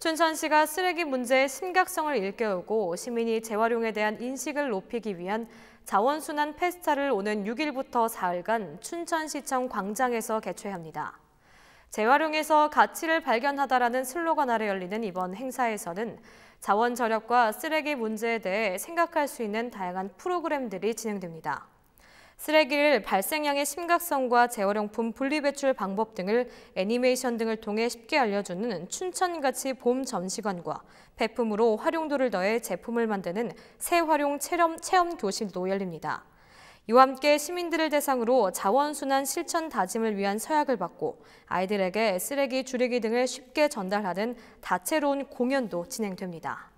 춘천시가 쓰레기 문제의 심각성을 일깨우고 시민이 재활용에 대한 인식을 높이기 위한 자원순환 페스타를 오는 6일부터 4일간 춘천시청 광장에서 개최합니다. 재활용에서 가치를 발견하다라는 슬로건 아래 열리는 이번 행사에서는 자원 절약과 쓰레기 문제에 대해 생각할 수 있는 다양한 프로그램들이 진행됩니다. 쓰레기를 발생량의 심각성과 재활용품 분리배출 방법 등을 애니메이션 등을 통해 쉽게 알려주는 춘천같이 봄 전시관과 배품으로 활용도를 더해 제품을 만드는 새활용 체험, 체험 교실도 열립니다. 이와 함께 시민들을 대상으로 자원순환 실천 다짐을 위한 서약을 받고 아이들에게 쓰레기 줄이기 등을 쉽게 전달하는 다채로운 공연도 진행됩니다.